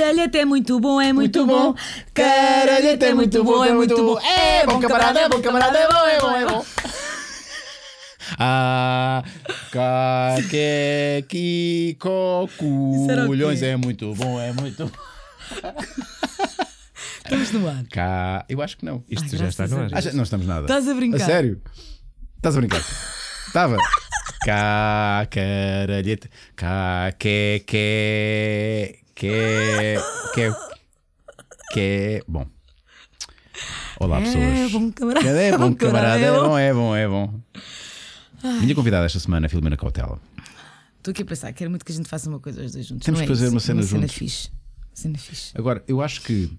Caralhete é muito bom, é muito, muito bom. bom. Caralhete é muito bom, é muito bom. É, é bom, camarada, é bom, camarada, é bom, é bom, é bom. Ah, caquequi, coculhões é muito bom, é muito bom. Estamos no ar. Cá, eu acho que não. Isto Ai, já está no ar. Ah, não estamos nada. Estás a brincar? A sério? Estás a brincar? Estava. Cá, caralheta. Cá, que, que. Que é. Que é. Que é bom. Olá, é pessoas. Bom camarada. É bom, camarada. É bom, é bom, é bom. Ai. Minha convidada esta semana é Filomena Cautela. Estou aqui a pensar, quero muito que a gente faça uma coisa os dois juntos. Temos que é fazer uma cena uma juntos. Cena fixe. cena fixe. Agora, eu acho que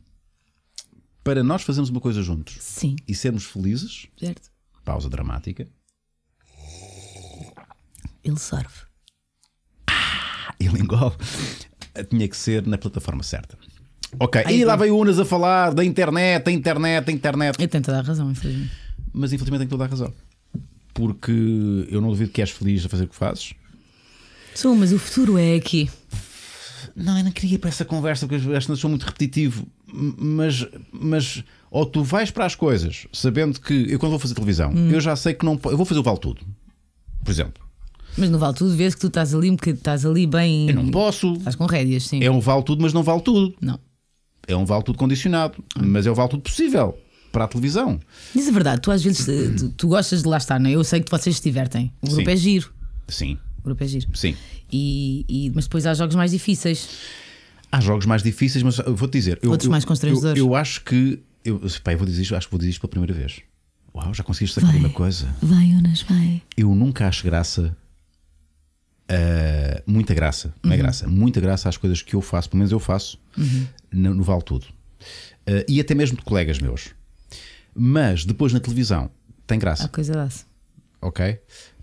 para nós fazermos uma coisa juntos Sim. e sermos felizes, certo. pausa dramática. Ele sorve. Ah, ele engole. Eh, tinha que ser na plataforma certa. Ok, e lá veio o Unas a falar da internet, da internet, da internet. Eu tenho toda a razão, infelizmente. Mas infelizmente tenho toda a razão. Porque eu não duvido que és feliz a fazer o que fazes. Sou, mas o futuro é aqui. Não, eu não queria ir para essa conversa porque acho que sou muito repetitivo. Mas, mas ou tu vais para as coisas sabendo que eu, quando vou fazer televisão, hum. eu já sei que não eu vou fazer o vale tudo, por exemplo. Mas não vale tudo, vês que tu estás ali, porque estás ali bem. Eu não posso. Estás com rédeas, sim. É um vale tudo, mas não vale tudo. Não. É um vale tudo condicionado, ah. mas é o vale tudo possível para a televisão. Diz a é verdade, tu às vezes eh, tu, tu gostas de lá estar, não é? Eu sei que vocês se divertem. O grupo sim. é giro. Sim. O grupo é giro. Sim. E, e, mas depois há jogos mais difíceis. Há jogos mais difíceis, mas eh, vou-te dizer. Outros eu, mais constrangedores. Eu, eu, acho que. Eu, pá, eu vou dizer isto, acho que vou dizer isto pela primeira vez. Uau, já conseguiste sacar uma coisa. Vai, Jonas, vai. Eu nunca acho graça eh, muita graça, uhum. não é uhum. graça, muita graça às coisas que eu faço, pelo menos eu faço, uhum. no, no Vale Tudo. Uh, e até mesmo de colegas meus. Mas depois na televisão tem graça. A coisa dá-se. Ok?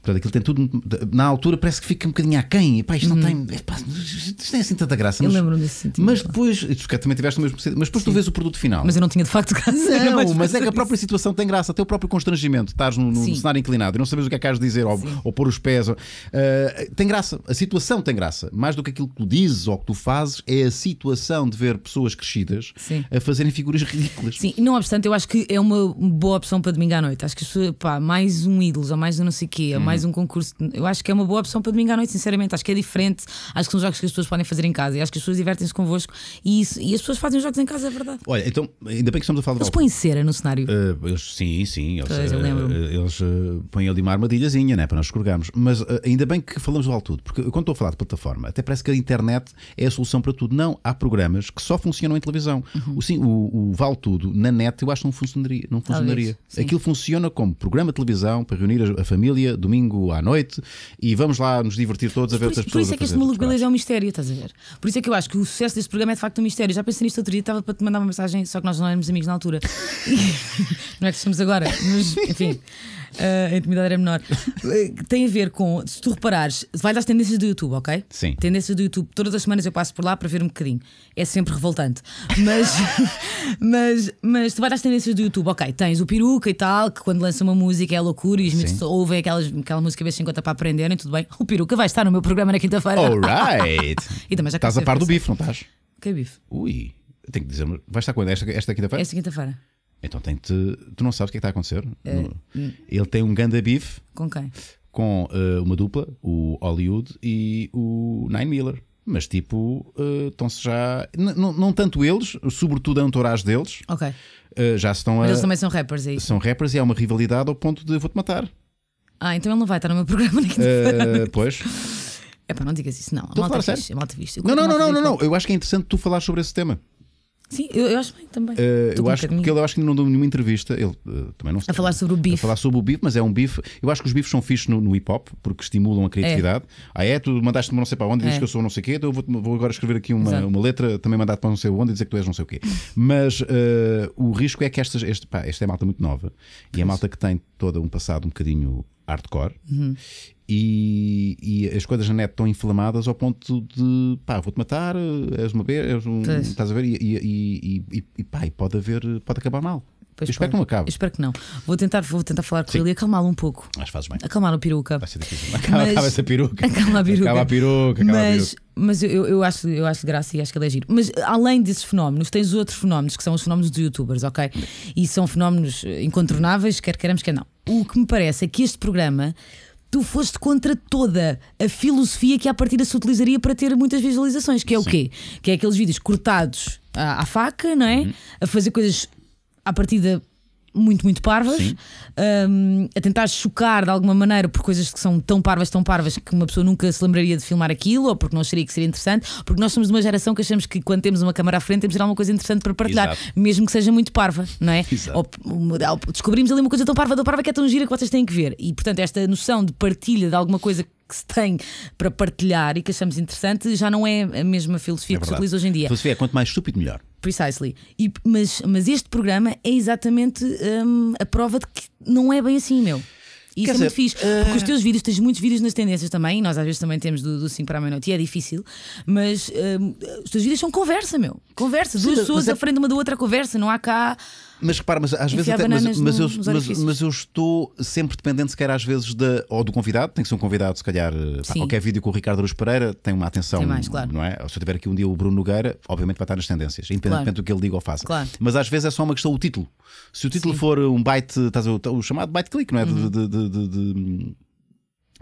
Portanto, aquilo tem tudo. Na altura parece que fica um bocadinho aquém. E pá, isto não uhum. tem. É, isto tem é assim tanta graça. Eu lembro desse é sentido. Mas depois. Tu também tiveste o mesmo Mas depois Sim. tu vês o produto final. Mas eu não tinha de facto graça. Não, mas é que a própria isso. situação tem graça. Até o próprio constrangimento. Estás no, no cenário inclinado e não sabes o que é que has de dizer ou, ou pôr os pés. Ou, uh, tem graça. A situação tem graça. Mais do que aquilo que tu dizes ou que tu fazes, é a situação de ver pessoas crescidas Sim. a fazerem figuras ridículas. Sim, não obstante, eu acho que é uma boa opção para domingo à noite. Acho que pá, mais um ídolos ou mais um não sei o quê, hum. mais mais um concurso. Eu acho que é uma boa opção para domingo à noite, sinceramente. Acho que é diferente. Acho que são jogos que as pessoas podem fazer em casa e acho que as pessoas divertem-se convosco e, isso, e as pessoas fazem os jogos em casa, é verdade. Olha, então, ainda bem que estamos a falar de. Eles põem cera no cenário. Uh, eles, sim, sim. Eles, pois, eu lembro. Uh, eles uh, põem ali uma armadilhazinha, né? Para nós escorregarmos. Mas uh, ainda bem que falamos do alto tudo, porque quando estou a falar de plataforma, até parece que a internet é a solução para tudo. Não, há programas que só funcionam em televisão. Uhum. O, sim, o, o Vale Tudo na net eu acho que não funcionaria. Não funcionaria. Talvez, Aquilo funciona como programa de televisão para reunir a, a família domingo domingo à noite e vamos lá nos divertir todos a ver outras pessoas. Por isso é que este maluco beleza é um mistério, estás a ver? Por isso é que eu acho que o sucesso deste programa é de facto um mistério. Já pensei nisto outro dia, estava para te mandar uma mensagem, só que nós não éramos amigos na altura. não é que somos agora, mas enfim. Uh, a intimidade era menor. tem a ver com, se tu reparares, vai das tendências do YouTube, ok? Sim. Tendências do YouTube. Todas as semanas eu passo por lá para ver um bocadinho. É sempre revoltante. Mas, mas, mas tu vai das tendências do YouTube, ok? Tens o peruca e tal, que quando lança uma música é loucura e os mitos ouvem aquelas, aquela música vez 50 para aprenderem, tudo bem. O peruca vai estar no meu programa na quinta-feira. Alright! Estás a par do bife, não estás? Que bife? Ui, tenho que dizer, vai estar quando? Esta, esta quinta-feira? Esta quinta-feira. Então tem -te, Tu não sabes o que é que está a acontecer? Eh, hum. Ele tem um ganda beef. Com quem? Com uh, uma dupla, o Hollywood e o Nine Miller. Mas tipo, eh, estão-se uh, já. Não tanto eles, sobretudo a entourage deles. Ok. já estão a. Mas eles também são rappers aí. É são rappers e há uma rivalidade ao ponto de vou-te matar. Ah, então ele não vai estar no meu programa na pois. É pá, não digas isso, não. Estou a falar sério. Não, não, não, não, não. Eu acho que é interessante tu falar sobre esse tema. Sim, eu, eu acho bem também. Uh, eu, acho, porque ele, eu acho que não deu nenhuma entrevista. Ele uh, também não A falar sobre o bife. A falar sobre o bife, mas é um bife. Eu acho que os bifes são fixos no, no hip hop porque estimulam a criatividade. É. Ah, é? Tu mandaste-me não sei para onde e é. dizes que eu sou não sei o quê, então eu vou, vou agora escrever aqui uma, uma letra, também mandada para não sei onde e dizer que tu és não sei o quê. mas uh, o risco é que estas, este, pá, esta é malta muito nova e é malta que tem todo um passado um bocadinho hardcore. Uhum. E, e, as coisas na net estão inflamadas ao ponto de pá, vou-te matar, és uma vez, és um, estás a ver, e, e, e, e, pá, pode haver, pode acabar mal. Pois eu espero pode. que não acabe. Eu espero que não. Vou tentar, vou tentar falar com Sim. ele e acalmá-lo um pouco. que fazes bem. Acalmar a peruca. Vai ser difícil. Acaba, mas... acaba essa peruca. Acalma a peruca. Acaba a peruca. mas, a peruca. mas eu, eu, acho, eu acho graça e acho que ele é giro. Mas além desses fenómenos, tens outros fenómenos que são os fenómenos dos youtubers, ok? E são fenómenos incontornáveis, quer queremos, quer não. O que me parece é que este programa tu foste contra toda a filosofia que à partida se utilizaria para ter muitas visualizações, que é Sim. o quê? Que é aqueles vídeos cortados à, à faca, não é? Uhum. A fazer coisas à partida muito, muito parvas, um, a tentar chocar de alguma maneira por coisas que são tão parvas, tão parvas que uma pessoa nunca se lembraria de filmar aquilo ou porque não acharia que seria interessante, porque nós somos de uma geração que achamos que quando temos uma câmara à frente temos já alguma coisa interessante para partilhar, Exato. mesmo que seja muito parva, não é? Ou, ou, descobrimos ali uma coisa tão parva, tão parva que é tão gira que vocês têm que ver. E portanto, esta noção de partilha de alguma coisa que se tem para partilhar e que achamos interessante já não é a mesma filosofia é que se utiliza hoje em dia. A filosofia é quanto mais estúpido, melhor. Precisely. E, mas, mas este programa é exatamente um, a prova de que não é bem assim, meu. E isso é muito fixe. Uh... Porque os teus vídeos, tens muitos vídeos nas tendências também, e nós às vezes também temos do, do 5 para a meia-noite, e é difícil, mas hum, os teus vídeos são conversa, meu. Conversa, duas pessoas é à é... frente uma da outra conversa, não há cá mas repara, mas às vezes até, mas, mas, eu, mas, mas, eu estou sempre dependente, se calhar, às vezes, de, ou do convidado, tem que ser um convidado, se calhar, eh, pá, qualquer vídeo com o Ricardo Aruz Pereira tem uma atenção, tem mais, claro. não é? se eu tiver aqui um dia o Bruno Nogueira, obviamente vai estar nas tendências, independentemente claro. do que ele diga ou faça. Claro. Mas às vezes é só uma questão o título. Se o título Sim. for um byte, estás a, o chamado byte click, não é? Uhum. de, de, de, de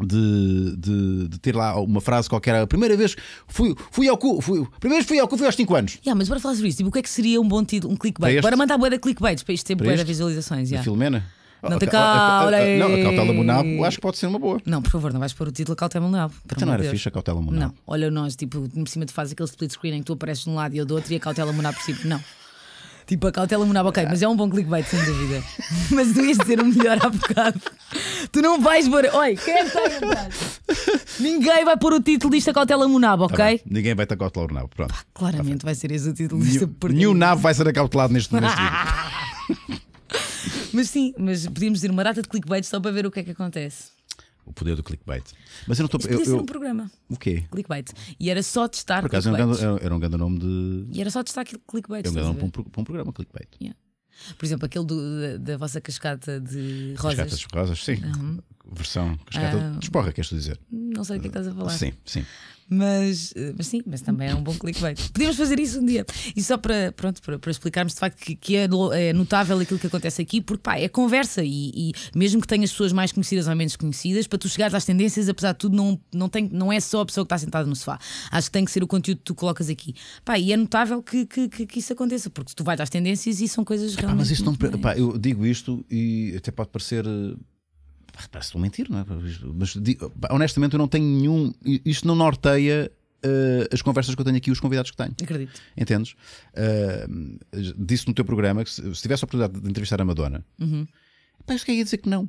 de, de, de, ter lá uma frase qualquer. A primeira vez fui, fui ao cu, fui, primeira vez fui ao cu, fui aos 5 anos. Yeah, mas bora falar sobre isso. Tipo, o que é que seria um bom título, um clickbait? Para, este... para mandar boa de clickbaits para isto ter boa visualizações. Yeah. Filomena? Não Não, a cautela monabo acho que pode ser uma boa. Não, por favor, não vais pôr o título cautela monabo. Então não era Deus. fixe a cautela monabo. Não, olha, nós, tipo, por cima de fazes aquele split screen em que tu apareces de um lado e eu do outro e a cautela monabo por cima. Não. Tipo, a cautela monabo, ok, mas é um bom clickbait, sem dúvida. mas tu ias dizer o melhor há bocado. Tu não vais ver. Oi. quem é está a Ninguém vai pôr o título disto a cautela no tá ok? Tá Ninguém vai estar cautelar o nabo, pronto. Pá, tá claramente vai ser esse o título disto. Nenhum nabo vai ser acautelado neste, neste mas sim, mas podíamos dizer uma data de clickbait só para ver o que é que acontece. O poder do clickbait. Mas eu não estou. Podia eu, um programa. O quê? Clickbait. E era só testar. Por acaso era um grande nome de. E era só testar clickbait. Era um grande nome para um, para um programa, clickbait. Yeah. Por exemplo, aquele do, da, da, vossa cascata de rosas. Cascata de rosas, sim. Uhum. Versão cascata ah, de esporra, queres dizer? Não sei o é que estás a falar. Sim, sim. Mas, eh, mas sim, mas também é um bom clickbait. Podíamos fazer isso um dia. E só para, pronto, para, para explicarmos de facto que, que é, é, notável aquilo que acontece aqui, porque pá, é conversa e, e, mesmo que tenhas pessoas mais conhecidas ou menos conhecidas, para tu chegares às tendências, apesar de tudo, não, não, tem, não é só a pessoa que está sentada no sofá. Acho que tem que ser o conteúdo que tu colocas aqui. Pá, e é notável que, que, que, que isso aconteça, porque tu vais às tendências e são coisas realmente. Ah, mas isto não. Pá, eu digo isto e até pode parecer eh, parece estou a mentir, não é? Mas honestamente eu não tenho nenhum. Isto não norteia eh, as conversas que eu tenho aqui, os convidados que tenho. Acredito. Entendes? Uh, disse no teu programa que se, se tivesse a oportunidade de entrevistar a Madonna, uhum. pá, que ia dizer que não.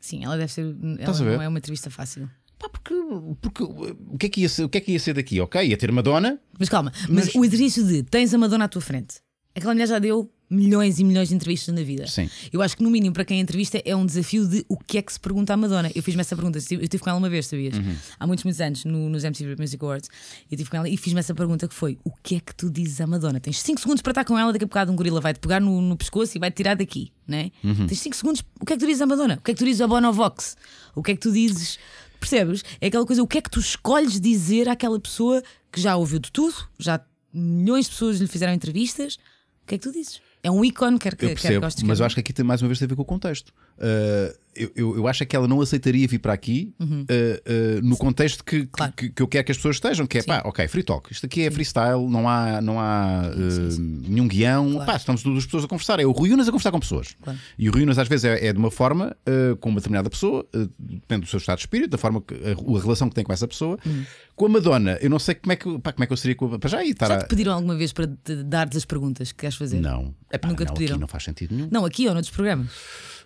Sim, ela deve ser. Ela não é uma entrevista fácil. Pá, porque, porque o, que é que ia ser, o que é que ia ser daqui? Ok, ia ter Madonna. Mas calma, mas, mas... o exercício de tens a Madonna à tua frente. Aquela mulher já deu milhões e milhões de entrevistas na vida. Sim. Eu acho que, no mínimo, para quem entrevista, é um desafio de o que é que se pergunta à Madonna. Eu fiz-me essa pergunta, eu estive com ela uma vez, sabias? Uhum. Há muitos, muitos anos, no, nos MTV Music Awards. Eu estive com ela e fiz-me essa pergunta que foi: o que é que tu dizes à Madonna? Tens 5 segundos para estar com ela, daqui a bocado um gorila vai-te pegar no, no pescoço e vai-te tirar daqui, né? Uhum. Tens 5 segundos, o que é que tu dizes à Madonna? O que é que tu dizes ao Bonovox? O que é que tu dizes? Percebes? É aquela coisa, o que é que tu escolhes dizer àquela pessoa que já ouviu de tudo, já milhões de pessoas lhe fizeram entrevistas? O que é que tu dizes? É um ícone, quer que, eu percebo, quer Mas eu acho que aqui tem mais uma vez tem a ver com o contexto. Ah, eu, eu, acho que ela não aceitaria vir para aqui uhum. uh, uh, no contexto que, claro. que, que, eu quero que as pessoas estejam, que é Sim. pá, ok, free talk, isto aqui é freestyle, não há, não há sim, sim. nenhum guião, claro. pá, estamos duas pessoas a conversar, é o Rui Unas a conversar com pessoas. Claro. E o Rui Unas às vezes é, é de uma forma com uma determinada pessoa, depende do seu estado de espírito, da forma que a, a relação que tem com essa pessoa. Uhum. Com a Madonna, eu não sei como é que, pá, como é que eu seria com a. Pá, já, aí, já te pediram alguma vez para dar-te as perguntas que queres fazer? Não, é nunca não, te pediram. Aqui não faz sentido nenhum. Não, aqui ou noutros programas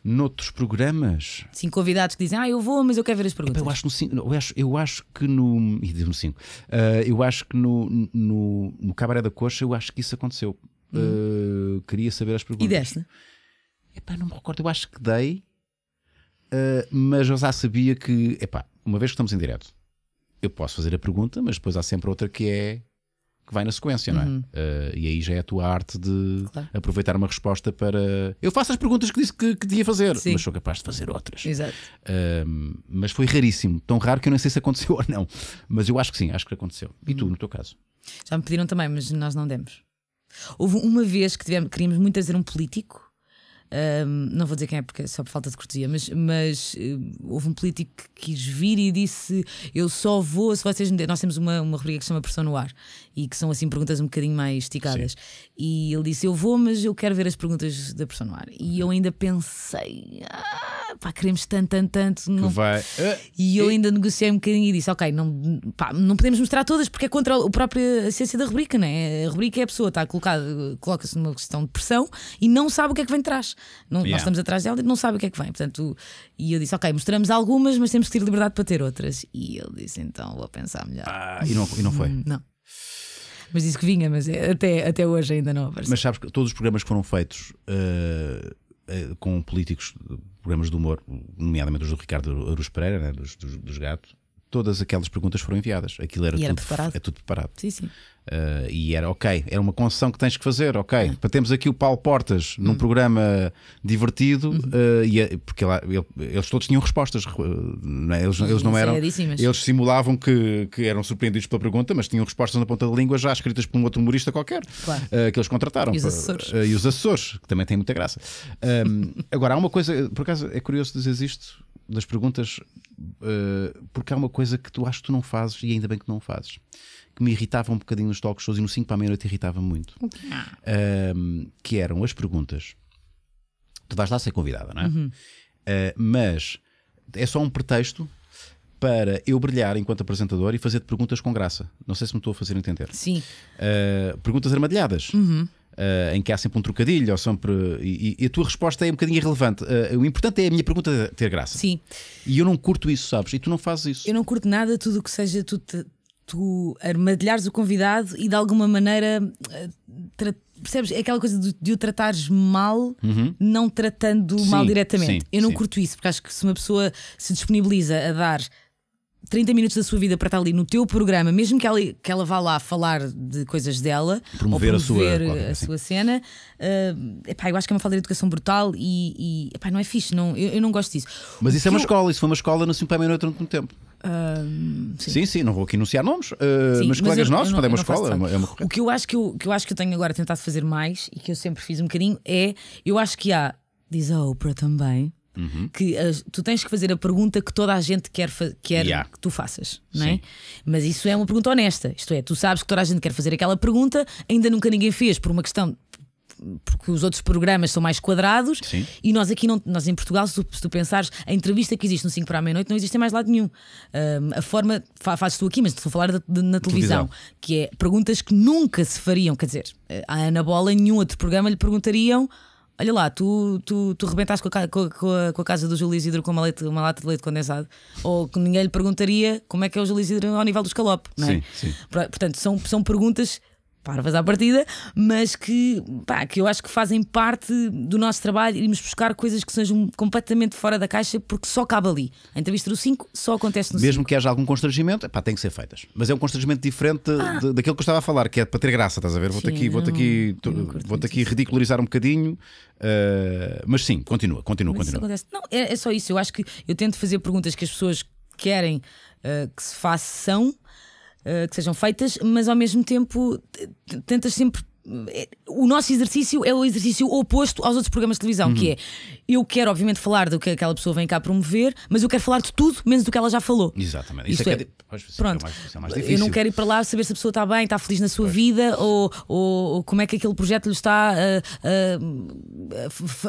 noutros programas. Sim, convidados que dizem, ah, eu vou, mas eu quero ver as perguntas. eu, acho no, cinco, eu, acho, eu acho que no. E diz-me cinco. Uh, eu acho que no, no, no Cabaré da Coxa, eu acho que isso aconteceu. Hum. Uh, queria saber as perguntas. E deste? Epá, não me recordo, eu acho que dei, uh, mas eu já sabia que, epá, uma vez que estamos em direto, eu posso fazer a pergunta, mas depois há sempre outra que é que vai na sequência, não é? Uhum. Uh, e aí já é a tua arte de claro. aproveitar uma resposta para. Eu faço as perguntas que disse que, que devia fazer, Sim. mas sou capaz de fazer outras. Exato. Uh, mas foi raríssimo, tão raro que eu não sei se aconteceu ou não. Mas eu acho que sim, acho que aconteceu. E tu, hum. no teu caso? Já me pediram também, mas nós não demos. Houve uma vez que tivemos, queríamos muito fazer um político não vou dizer quem é porque é só por falta de cortesia, mas, mas uh, houve um político que quis vir e disse: Eu só vou se vocês me der. Nós temos uma, uma rubrica que se chama Pressão no Ar e que são assim perguntas um bocadinho mais esticadas. Sim. E ele disse: Eu vou, mas eu quero ver as perguntas da Pressão no Ar. E eu ainda pensei. Ah, pá, queremos tanto, tanto, tanto. Não... Vai... Eh, e eu ainda negociei um bocadinho e disse: ok, não, pá, não podemos mostrar todas porque é contra a própria ciência da rubrica, não é? A rubrica é a pessoa, está colocada, coloca-se numa questão de pressão e não sabe o que é que vem de trás. Não, yeah. Nós estamos atrás dela e não sabe o que é que vem. Portanto, e eu disse: ok, mostramos algumas, mas temos que ter liberdade para ter outras. E ele disse: então vou pensar melhor. Ah, e, não, e não foi? não. Mas disse que vinha, mas é, até, até hoje ainda não apareceu. Mas sabes que todos os programas que foram feitos. Uh eh, com políticos, programas de humor, nomeadamente os do Ricardo Aruz Pereira, né, dos, dos, dos Gatos, todas aquelas perguntas foram enviadas. Aquilo era, era tudo preparado. É tudo preparado. Sim, sim. Uh, e era ok, era uma concessão que tens que fazer, ok. É. Ah. Temos aqui o Paulo Portas num uhum. programa divertido, uhum. uh, e, porque lá, ele, eles todos tinham respostas, ah, não é? eles, eles, não eram. Eles simulavam que, que, eram surpreendidos pela pergunta, mas tinham respostas na ponta da língua já escritas por um outro humorista qualquer claro. uh, que eles contrataram. E os assessores e os que também tem muita graça. agora, há uma coisa, por acaso é curioso dizer isto das perguntas, uh, porque há uma coisa que tu acho que tu não fazes e ainda bem que não fazes, que me irritava um bocadinho nos talk shows e no 5 para a meia-noite irritava muito, uh, que eram as perguntas. Tu vais lá ser convidada, não é? Uhum. Uh, mas é só um pretexto para eu brilhar enquanto apresentador e fazer perguntas com graça. Não sei se me estou a fazer entender. Sim. Uh, perguntas armadilhadas. Uhum uh, em que há sempre um trocadilho ou sempre. E, e a tua resposta é um bocadinho irrelevante. Uh, o importante é a minha pergunta ter graça. Sim. E eu não curto isso, sabes? E tu não fazes isso. Eu não curto nada, tudo o que seja tu, te, tu armadilhares o convidado e de alguma maneira. Eh, percebes? É aquela coisa de, de o tratares mal, uhum. não tratando sim, mal diretamente. Sim, eu não sim. curto isso, porque acho que se uma pessoa se disponibiliza a dar 30 minutos da sua vida para estar ali no teu programa, mesmo que ela, que ela vá lá falar de coisas dela, promover ou promover a sua, a sua cena, uh, epá, eu acho que é uma falta de educação brutal e, e epá, não é fixe, não, eu, eu, não gosto disso. Mas isso é uma eu... escola, isso foi uma escola no 5 à meia-noite durante um tempo. Uh, sim. sim. sim, não vou aqui anunciar nomes, uh, sim, mas colegas eu, nossos, quando é uma escola, é uma é O que eu, acho que, eu, que eu acho que eu tenho agora tentado fazer mais e que eu sempre fiz um bocadinho é: eu acho que há, diz a Oprah também, Uhum. Que tu tens que fazer a pergunta que toda a gente quer, quer yeah. que tu faças, não é? Mas isso é uma pergunta honesta. Isto é, tu sabes que toda a gente quer fazer aquela pergunta, ainda nunca ninguém fez por uma questão porque os outros programas são mais quadrados Sim. e nós aqui não, nós em Portugal, se tu, se tu, pensares, a entrevista que existe no 5 para a meia-noite não existe em mais lado nenhum. Um, a forma fa fazes tu aqui, mas estou a falar de, de, na televisão, televisão, que é perguntas que nunca se fariam, quer dizer, eh, a Ana Bola em nenhum outro programa lhe perguntariam Olha lá, tu, tu, tu rebentaste com a, com, a, com a casa do Júlio Isidro com uma, leite, uma lata de leite condensado, ou que ninguém lhe perguntaria como é que é o Júlio Isidro ao nível do escalope, não é? Sim, sim. Portanto, são, são perguntas parvas à partida, mas que, pá, que eu acho que fazem parte do nosso trabalho irmos buscar coisas que sejam completamente fora da caixa porque só cabe ali. A entrevista do 5 só acontece no Mesmo cinco. que haja algum constrangimento, pá, tem que ser feitas. Mas é um constrangimento diferente ah. de, daquilo que eu estava a falar, que é para ter graça, estás a ver? Vou-te aqui, vou aqui, vou aqui ridicularizar um bocadinho, uh, mas sim, continua, continua, mas continua. Não, é, é, só isso. Eu acho que eu tento fazer perguntas que as pessoas querem uh, que se façam. Eh, que sejam feitas, mas ao mesmo tempo tentas sempre é, o nosso exercício é o exercício oposto aos outros programas de televisão, uhum. que é eu quero, obviamente, falar do que aquela pessoa vem cá promover, mas eu quero falar de tudo menos do que ela já falou. Exatamente. isso é, é, é, é pronto, é mais, é mais eu não quero ir para lá saber se a pessoa está bem, está feliz na sua pois. vida ou, ou, como é que aquele projeto lhe está. Uh,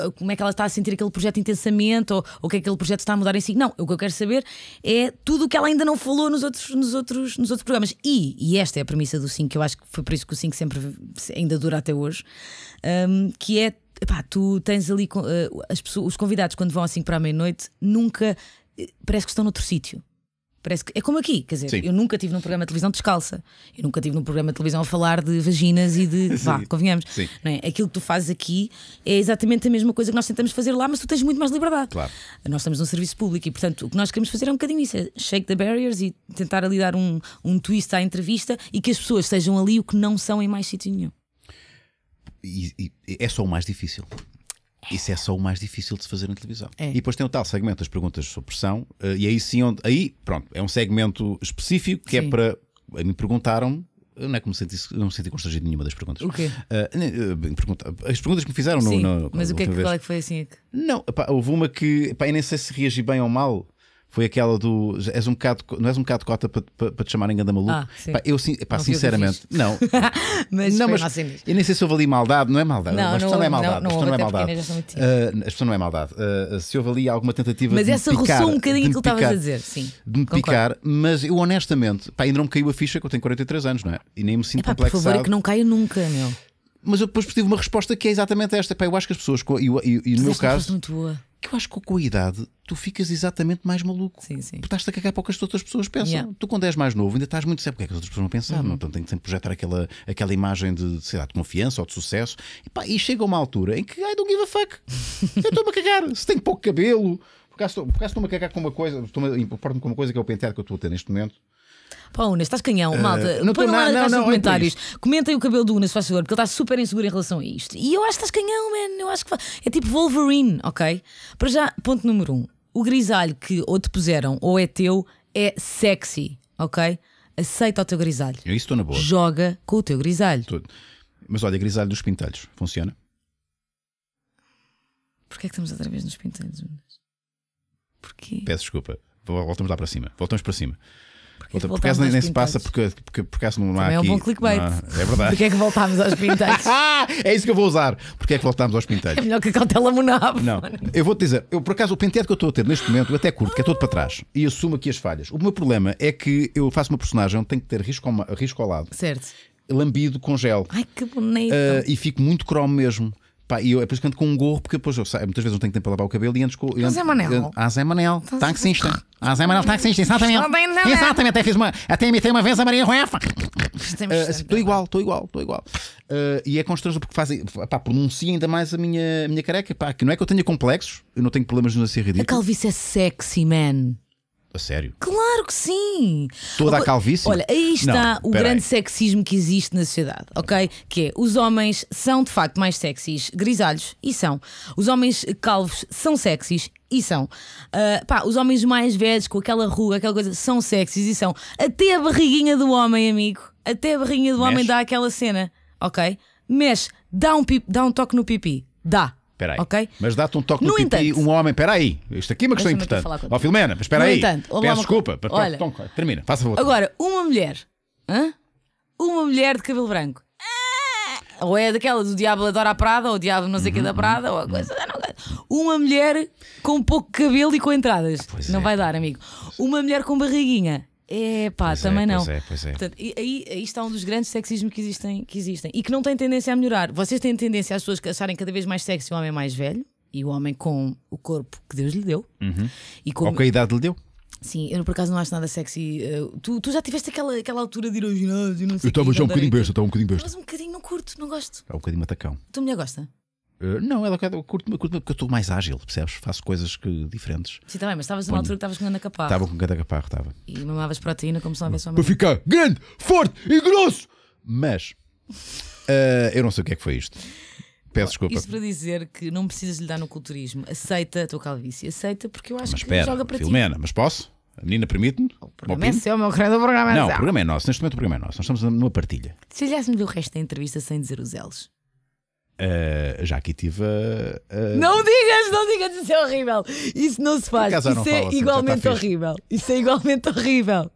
uh, como é que ela está a sentir aquele projeto intensamente ou o que aquele projeto está a mudar em si. Não, o que eu quero saber é tudo o que ela ainda não falou nos outros, nos outros, nos outros programas. E, e esta é a premissa do 5, que eu acho que foi por isso que o 5 sempre. Ainda ainda dura até hoje, um, que é tu tens ali uh, pessoas, os convidados quando vão assim para a meia-noite nunca eh, parece que estão noutro sítio. Parece que é como aqui, quer dizer, Sim. eu nunca tive num programa de televisão descalça, eu nunca tive num programa de televisão a falar de vaginas e de Sim. vá, convenhamos. Sim. Não é? Aquilo que tu fazes aqui é exatamente a mesma coisa que nós tentamos fazer lá, mas tu tens muito mais liberdade. Claro. Nós estamos num serviço público e, portanto, o que nós queremos fazer é um bocadinho isso: é shake the barriers e tentar ali dar um, um twist à entrevista e que as pessoas sejam ali o que não são em mais sítio nenhum. E, e, é só o mais difícil. É. Isso é só o mais difícil de se fazer na televisão. É. E depois tem o tal segmento das perguntas sobre pressão, eh, e aí sim, onde, aí, pronto, é um segmento específico que é sim. é para. Eh, me perguntaram eh, não é como senti, não me senti constrangido nenhuma das perguntas. O quê? Uh, as perguntas que me fizeram Sim, no, no, Mas o que é que, qual é que foi assim? Não, pá, houve uma que pá, nem sei se reagi bem ou mal foi aquela do és um bocado, não és um bocado cota para, para, para te chamarem ganda maluco. Ah, pá, eu pá, não sinceramente, não. mas não, mas assim eu nem sei se houve ali maldade, não é maldade. Não, a não, não é maldade. Não, não, não é maldade. Uh, a questão não é maldade. Uh, se houve ali alguma tentativa mas de. Mas essa roçou um bocadinho aquilo que estavas a dizer, sim. De me concordo. picar, mas eu honestamente, pá, ainda não me caiu a ficha que eu tenho 43 anos, não é? E nem me sinto Epá, complexado. Por favor, é que não caia nunca, meu. Mas eu depois tive uma resposta que é exatamente esta. Pá, eu acho que as pessoas, e, e, e no meu caso. É muito boa que eu acho que com a idade tu ficas exatamente mais maluco. Sim, sim. Porque estás a cagar para o que as outras pessoas pensam. Yeah. Tu, quando és mais novo, ainda estás muito certo porque é que as outras pessoas não pensar. Uhum. Então tenho que sempre projetar aquela, aquela imagem de, sei lá, de confiança ou de sucesso. E, pá, e chega uma altura em que, ai, don't give a fuck. eu estou-me a cagar. Se tenho pouco cabelo. Por acaso estou-me a cagar com uma coisa, importo-me com uma coisa que é o penteado que eu estou a ter neste momento. Pá, Unas, estás canhão, uh, malta. Não Põe lá na caixa de é comentários. Comentem o cabelo do Unas, se faz favor, porque ele está super inseguro em relação a isto. E eu acho que estás canhão, man. Eu acho que é tipo Wolverine, ok? Para já, ponto número um. O grisalho que ou te puseram ou é teu é sexy, ok? Aceita o teu grisalho. Eu isso estou na boa. Joga com o teu grisalho. Mas olha, grisalho dos pintalhos, funciona? Porquê é que estamos outra vez nos pintalhos? Porquê? Peço desculpa. Voltamos lá para cima. Voltamos para cima. Porque é por acaso nem, se passa, porque, porque por acaso não há aqui. É um bom clickbait. Não, é verdade. Porque é que voltámos aos pintelhos? Ah, é isso que eu vou usar. Porque é que voltámos aos pintelhos? É melhor que a cautela monava Não, eu vou-te dizer, eu por acaso o penteado que eu estou a ter neste momento, eu até curto, que é todo para trás e assumo aqui as falhas. O meu problema é que eu faço uma personagem onde tenho que ter risco ao, risco ao lado. Certo lambido com gel. Ai, que bonito! Uh, e fico muito cromo mesmo. Pá, e eu, é por isso que ando com um gorro, porque depois eu muitas vezes não tenho tempo para lavar o cabelo e antes com. Ando, é ah, então, Zé Manel. Ah, Zé Manel, taxista. Ah, Zé Manel, taxista, exatamente. Exatamente, até fiz uma. Até imitei uma vez a Maria Ruefa. Ah, estou uh, igual, estou igual, estou igual. Uh, e é constrangedor porque fazem. Pá, pronuncia ainda mais a minha, a minha careca. Pá, que não é que eu tenha complexos, eu não tenho problemas de não ser ridículo. A calvície é sexy, man. A sério? Claro! que sim. Toda a calvície? Olha, aí está Não, o grande aí. sexismo que existe na sociedade, ok? Que é, os homens são de facto mais sexys, grisalhos, e são. Os homens calvos são sexys e são. Uh, pá, os homens mais velhos, com aquela ruga, aquela coisa, são sexys e são. Até a barriguinha do homem, amigo. Até a barriguinha do Mexe. homem dá aquela cena, ok? Mexe, dá um, dá um toque no pipi. Dá. Espera aí. Okay? Mas dá-te um toque no, no pipi entanto, um homem. Espera aí. Isto aqui é uma questão importante. Ó oh, Filomena, mas espera aí. Entanto, Peço uma... desculpa. Olha, Tom, então, termina. Faça favor. Agora, uma mulher. Hã? Uma mulher de cabelo branco. Ah! Ou é daquela do Diabo Adora a Prada, ou o Diabo não sei o uhum. da Prada, ou a uhum. coisa. Uma mulher com pouco cabelo e com entradas. Ah, não é. vai dar, amigo. Uma mulher com barriguinha. É pá, pois também é, não. Pois é, pois é. Portanto, aí, aí está um dos grandes sexismos que existem, que existem e que não tem tendência a melhorar. Vocês têm tendência as pessoas acharem cada vez mais sexy o homem mais velho e o homem com o corpo que Deus lhe deu uhum. e com... ou que a idade lhe deu. Sim, eu por acaso não acho nada sexy. Uh, tu, tu já tiveste aquela, aquela altura de ir ao ginásio? Não sei eu estava já um bocadinho besta, estava um bocadinho besta. Mas um bocadinho não curto, não gosto. É um bocadinho matacão. Tu mulher gosta? Eh, não, ela curto-me curto, porque eu estou mais ágil, percebes? Faço coisas que, diferentes. Sim, também, mas estavas numa altura que estavas com cada caparro. Estava com cada caparro, estava. E mamavas proteína como se não houvesse uma. Para ficar grande, forte e grosso! Mas uh, eu não sei o que é que foi isto. Peço desculpa. Isto para dizer que não precisas lhe dar no culturismo. Aceita a tua calvície, aceita porque eu acho mas que espera, joga para Filomena, ti. Mas posso? A menina permite-me? O programa é o meu querido, o programa é Não, o programa é nosso. Neste momento o programa é nosso. Nós estamos numa partilha. Se fizéssemos o resto da entrevista sem dizer os elos. Uh, já aqui tive. Uh, uh... Não digas, não digas, isso é horrível. Isso não se faz. Isso é assim, tá igualmente horrível. Isso é igualmente horrível.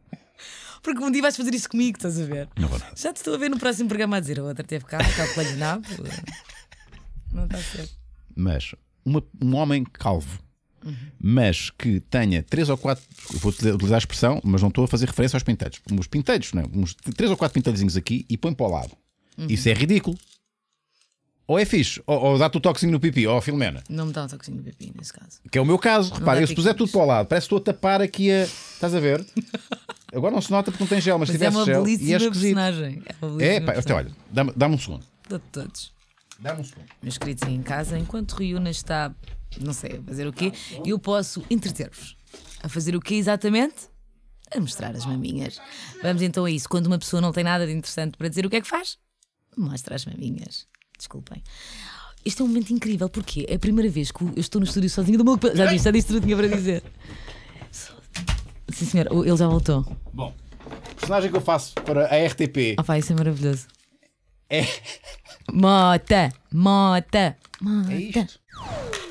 Porque um dia vais fazer isso comigo, estás a ver? Não vou nada. Já te estou a ver no próximo programa a dizer, a outra teve cá, calculei nabo. não está certo. Mas uma, um homem calvo, uhum. mas que tenha três ou quatro, vou utilizar a expressão, mas não estou a fazer referência aos pinteiros. Uns pinteiros, não é? Uns três ou quatro pinteirozinhos aqui e põe para o lado. Uhum. Isso é ridículo. Ou é fixe, ou, ou dá-te o toquezinho no pipi, ou a Filomena. Não me dá o toquezinho no pipi, nesse caso. Que é o meu caso, repara, eu se puser tudo para o lado, parece que estou a tapar aqui a. Estás a ver? Agora não se nota porque não tem gel, mas, mas tivesse é uma gel. E é esquisito. personagem. É, uma é pá, até então, olha, dá-me dá um segundo. Dou-te todos. Dá-me um segundo. Meus queridos em casa, enquanto Riuna está, não sei, a fazer o quê, eu posso entreter-vos. A fazer o quê exatamente? A mostrar as maminhas. Vamos então a isso. Quando uma pessoa não tem nada de interessante para dizer, o que é que faz? Mostra as maminhas desculpem. Este é um momento incrível, porque é a primeira vez que eu estou no estúdio sozinho do meu. Já disse, já disse tudo o que tinha para dizer. Sim, senhor, ele já voltou. Bom, o personagem que eu faço para a RTP. Ah, pá, isso é maravilhoso. É. Mota, mota, mota. É isto.